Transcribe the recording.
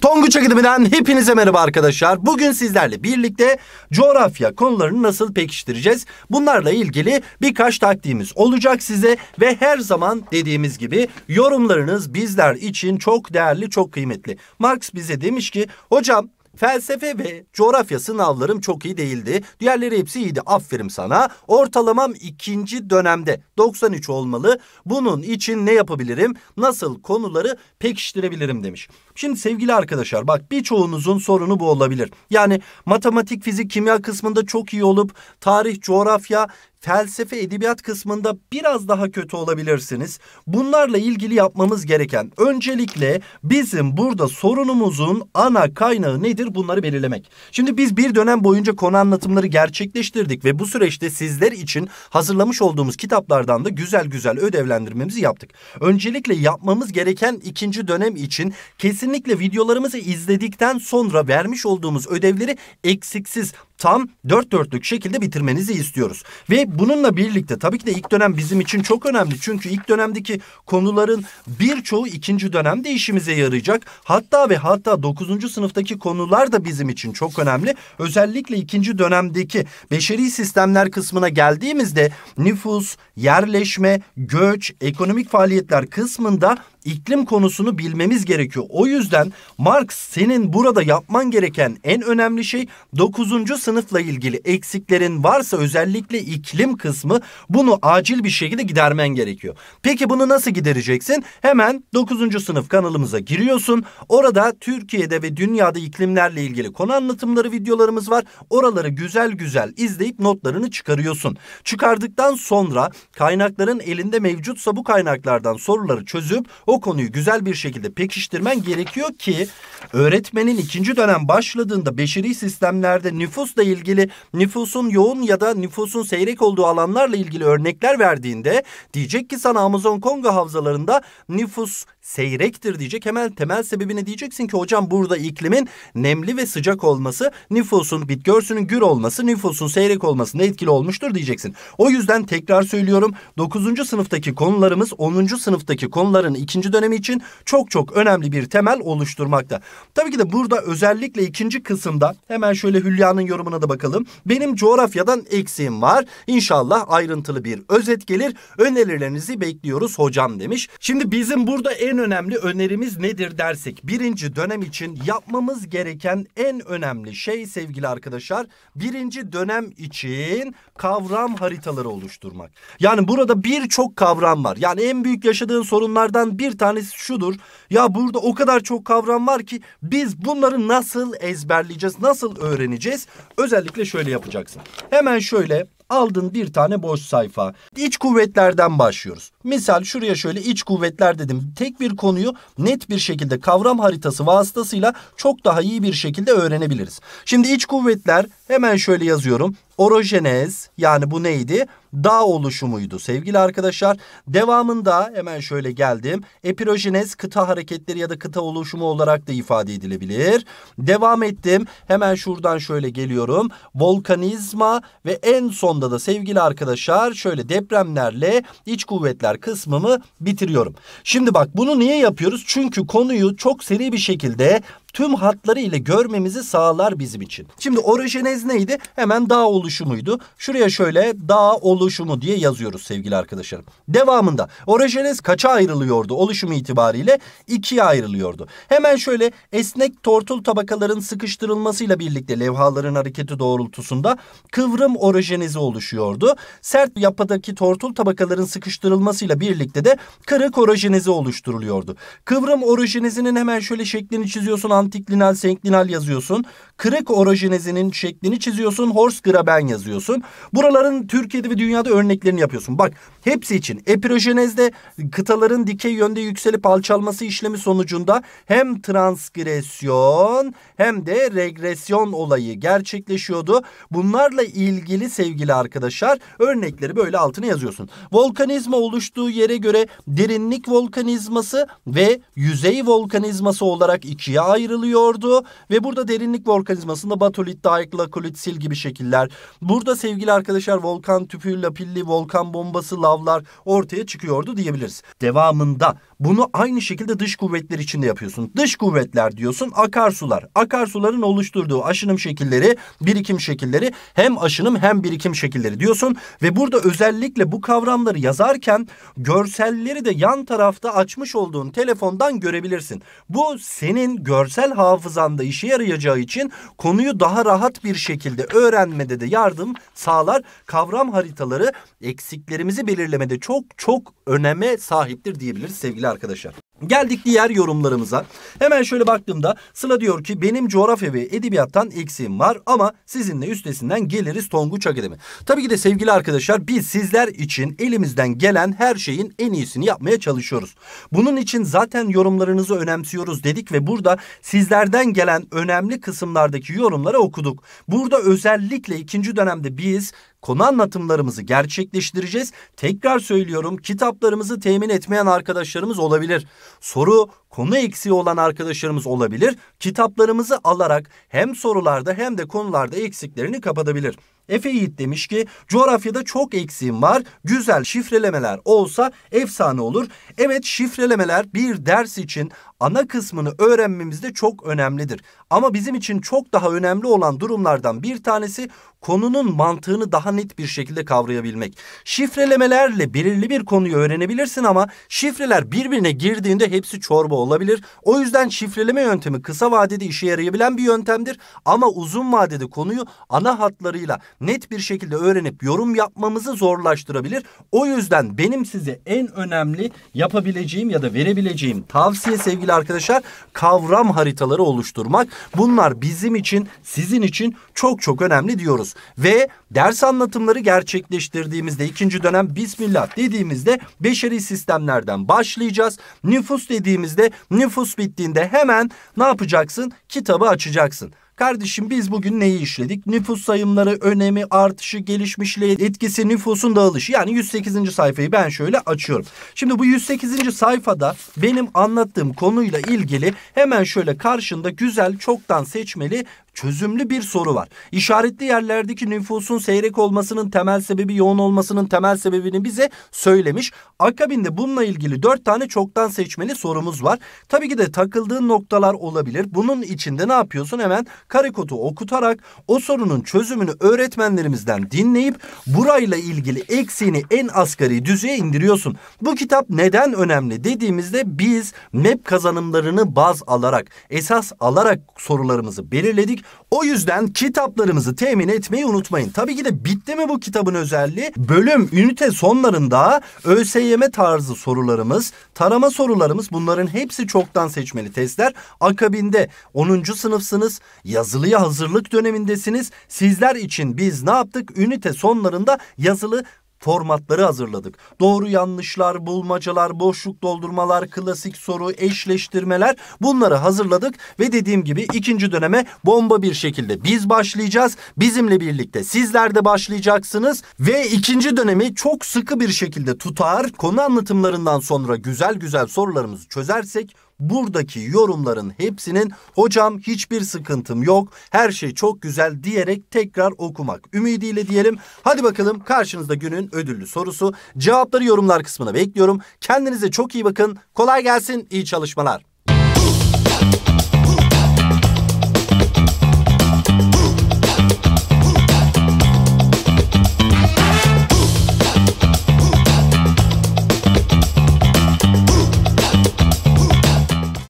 Tonguç Akademi'den hepinize merhaba arkadaşlar. Bugün sizlerle birlikte coğrafya konularını nasıl pekiştireceğiz? Bunlarla ilgili birkaç taktiğimiz olacak size ve her zaman dediğimiz gibi yorumlarınız bizler için çok değerli, çok kıymetli. Marx bize demiş ki hocam Felsefe ve coğrafya sınavlarım çok iyi değildi. Diğerleri hepsi iyiydi. Aferin sana. Ortalamam ikinci dönemde 93 olmalı. Bunun için ne yapabilirim? Nasıl konuları pekiştirebilirim demiş. Şimdi sevgili arkadaşlar bak birçoğunuzun sorunu bu olabilir. Yani matematik, fizik, kimya kısmında çok iyi olup tarih, coğrafya felsefe edebiyat kısmında biraz daha kötü olabilirsiniz. Bunlarla ilgili yapmamız gereken öncelikle bizim burada sorunumuzun ana kaynağı nedir bunları belirlemek. Şimdi biz bir dönem boyunca konu anlatımları gerçekleştirdik ve bu süreçte sizler için hazırlamış olduğumuz kitaplardan da güzel güzel ödevlendirmemizi yaptık. Öncelikle yapmamız gereken ikinci dönem için kesinlikle videolarımızı izledikten sonra vermiş olduğumuz ödevleri eksiksiz tam dört dörtlük şekilde bitirmenizi istiyoruz. Ve bununla birlikte tabii ki de ilk dönem bizim için çok önemli. Çünkü ilk dönemdeki konuların birçoğu ikinci dönemde işimize yarayacak. Hatta ve hatta dokuzuncu sınıftaki konular da bizim için çok önemli. Özellikle ikinci dönemdeki beşeri sistemler kısmına geldiğimizde nüfus, yerleşme, göç, ekonomik faaliyetler kısmında iklim konusunu bilmemiz gerekiyor. O yüzden Marx senin burada yapman gereken en önemli şey 9. sınıfla ilgili eksiklerin varsa özellikle iklim kısmı bunu acil bir şekilde gidermen gerekiyor. Peki bunu nasıl gidereceksin? Hemen 9. sınıf kanalımıza giriyorsun. Orada Türkiye'de ve dünyada iklimlerle ilgili konu anlatımları videolarımız var. Oraları güzel güzel izleyip notlarını çıkarıyorsun. Çıkardıktan sonra kaynakların elinde mevcutsa bu kaynaklardan soruları çözüp o konuyu güzel bir şekilde pekiştirmen gerekiyor ki öğretmenin ikinci dönem başladığında beşeri sistemlerde nüfusla ilgili nüfusun yoğun ya da nüfusun seyrek olduğu alanlarla ilgili örnekler verdiğinde diyecek ki sana Amazon Kongo havzalarında nüfus seyrektir diyecek. Hemen temel sebebini diyeceksin ki hocam burada iklimin nemli ve sıcak olması, nüfusun bitki örsünün gür olması, nüfusun seyrek olmasında etkili olmuştur diyeceksin. O yüzden tekrar söylüyorum 9. sınıftaki konularımız 10. sınıftaki konuların ikinci ikinci dönemi için çok çok önemli bir temel oluşturmakta. Tabii ki de burada özellikle ikinci kısımda hemen şöyle Hülya'nın yorumuna da bakalım. Benim coğrafyadan eksiğim var. İnşallah ayrıntılı bir özet gelir. Önerilerinizi bekliyoruz hocam demiş. Şimdi bizim burada en önemli önerimiz nedir dersek birinci dönem için yapmamız gereken en önemli şey sevgili arkadaşlar birinci dönem için kavram haritaları oluşturmak. Yani burada birçok kavram var. Yani en büyük yaşadığın sorunlardan bir bir tanesi şudur. Ya burada o kadar çok kavram var ki biz bunları nasıl ezberleyeceğiz? Nasıl öğreneceğiz? Özellikle şöyle yapacaksın. Hemen şöyle aldın bir tane boş sayfa. İç kuvvetlerden başlıyoruz. Misal şuraya şöyle iç kuvvetler dedim. Tek bir konuyu net bir şekilde kavram haritası vasıtasıyla çok daha iyi bir şekilde öğrenebiliriz. Şimdi iç kuvvetler hemen şöyle yazıyorum. Orojenez yani bu neydi? Dağ oluşumuydu sevgili arkadaşlar. Devamında hemen şöyle geldim. Epirojenez kıta hareketleri ya da kıta oluşumu olarak da ifade edilebilir. Devam ettim. Hemen şuradan şöyle geliyorum. Volkanizma ve en sonda da sevgili arkadaşlar şöyle depremlerle iç kuvvetler kısmımı bitiriyorum. Şimdi bak bunu niye yapıyoruz? Çünkü konuyu çok seri bir şekilde tüm hatları ile görmemizi sağlar bizim için. Şimdi orojenez neydi? Hemen dağ oluşumuydu. Şuraya şöyle dağ oluşumu diye yazıyoruz sevgili arkadaşlarım. Devamında orojenez kaça ayrılıyordu? Oluşumu itibariyle ikiye ayrılıyordu. Hemen şöyle esnek tortul tabakaların sıkıştırılmasıyla birlikte levhaların hareketi doğrultusunda kıvrım orojenizi oluşuyordu. Sert yapıdaki tortul tabakaların sıkıştırılmasıyla birlikte de kırık orojenizi oluşturuluyordu. Kıvrım orojenizinin hemen şöyle şeklini çiziyorsun antiklinal, senklinal yazıyorsun. Kırık orojinezinin şeklini çiziyorsun. Horse graben yazıyorsun. Buraların Türkiye'de ve dünyada örneklerini yapıyorsun. Bak hepsi için epirojenezde kıtaların dikey yönde yükselip alçalması işlemi sonucunda hem transgresyon hem de regresyon olayı gerçekleşiyordu. Bunlarla ilgili sevgili arkadaşlar örnekleri böyle altına yazıyorsun. Volkanizma oluştuğu yere göre derinlik volkanizması ve yüzey volkanizması olarak ikiye ayrılıyor ayrılıyordu ve burada derinlik volkanizmasında batolit, dayık, lakolit, sil gibi şekiller. Burada sevgili arkadaşlar volkan tüpü, lapilli, volkan bombası, lavlar ortaya çıkıyordu diyebiliriz. Devamında bunu aynı şekilde dış kuvvetler içinde yapıyorsun. Dış kuvvetler diyorsun akarsular. Akarsuların oluşturduğu aşınım şekilleri, birikim şekilleri hem aşınım hem birikim şekilleri diyorsun. Ve burada özellikle bu kavramları yazarken görselleri de yan tarafta açmış olduğun telefondan görebilirsin. Bu senin görsel hafızanda işe yarayacağı için konuyu daha rahat bir şekilde öğrenmede de yardım sağlar. Kavram haritaları eksiklerimizi belirlemede çok çok öneme sahiptir diyebiliriz sevgili arkadaşlar. Geldik diğer yorumlarımıza. Hemen şöyle baktığımda Sıla diyor ki benim coğrafya ve edebiyattan eksiğim var ama sizinle üstesinden geliriz Tonguç Akademi. Tabii ki de sevgili arkadaşlar biz sizler için elimizden gelen her şeyin en iyisini yapmaya çalışıyoruz. Bunun için zaten yorumlarınızı önemsiyoruz dedik ve burada sizlerden gelen önemli kısımlardaki yorumları okuduk. Burada özellikle ikinci dönemde biz konu anlatımlarımızı gerçekleştireceğiz. Tekrar söylüyorum kitaplarımızı temin etmeyen arkadaşlarımız olabilir. Soru konu eksiği olan arkadaşlarımız olabilir. Kitaplarımızı alarak hem sorularda hem de konularda eksiklerini kapatabilir. Efe Yiğit demiş ki coğrafyada çok eksiğim var. Güzel şifrelemeler olsa efsane olur. Evet şifrelemeler bir ders için ana kısmını öğrenmemizde çok önemlidir. Ama bizim için çok daha önemli olan durumlardan bir tanesi konunun mantığını daha net bir şekilde kavrayabilmek. Şifrelemelerle belirli bir konuyu öğrenebilirsin ama şifreler birbirine girdiğinde hepsi çorba olabilir. O yüzden şifreleme yöntemi kısa vadede işe yarayabilen bir yöntemdir ama uzun vadede konuyu ana hatlarıyla net bir şekilde öğrenip yorum yapmamızı zorlaştırabilir. O yüzden benim size en önemli yapabileceğim ya da verebileceğim tavsiye sevgili arkadaşlar kavram haritaları oluşturmak. Bunlar bizim için sizin için çok çok önemli diyoruz. Ve ders anlatımları gerçekleştirdiğimizde ikinci dönem Bismillah dediğimizde beşeri sistemlerden başlayacağız. Nüfus dediğimizde nüfus bittiğinde hemen ne yapacaksın? Kitabı açacaksın. Kardeşim biz bugün neyi işledik? Nüfus sayımları, önemi, artışı, gelişmişliği, etkisi, nüfusun dağılışı. Yani 108. sayfayı ben şöyle açıyorum. Şimdi bu 108. sayfada benim anlattığım konuyla ilgili hemen şöyle karşında güzel çoktan seçmeli çözümlü bir soru var. İşaretli yerlerdeki nüfusun seyrek olmasının temel sebebi yoğun olmasının temel sebebini bize söylemiş. Akabinde bununla ilgili dört tane çoktan seçmeli sorumuz var. Tabii ki de takıldığın noktalar olabilir. Bunun içinde ne yapıyorsun? Hemen karikodu okutarak o sorunun çözümünü öğretmenlerimizden dinleyip burayla ilgili eksiğini en asgari düzeye indiriyorsun. Bu kitap neden önemli dediğimizde biz MEP kazanımlarını baz alarak, esas alarak sorularımızı belirledik gelecek. O yüzden kitaplarımızı temin etmeyi unutmayın. Tabii ki de bitti mi bu kitabın özelliği? Bölüm, ünite sonlarında ÖSYM tarzı sorularımız, tarama sorularımız bunların hepsi çoktan seçmeli testler. Akabinde 10. sınıfsınız, yazılıya hazırlık dönemindesiniz. Sizler için biz ne yaptık? Ünite sonlarında yazılı formatları hazırladık. Doğru yanlışlar, bulmacalar, boşluk doldurmalar, klasik soru, eşleştirmeler bunları hazırladık ve dediğim gibi ikinci döneme bomba bir şekilde biz başlayacağız. Bizimle birlikte sizler de başlayacaksınız ve ikinci dönemi çok sıkı bir şekilde tutar. Konu anlatımlarından sonra güzel güzel sorularımızı çözersek buradaki yorumların hepsinin hocam hiçbir sıkıntım yok her şey çok güzel diyerek tekrar okumak ümidiyle diyelim. Hadi bakalım karşınızda günün ödüllü sorusu cevapları yorumlar kısmına bekliyorum. Kendinize çok iyi bakın kolay gelsin iyi çalışmalar.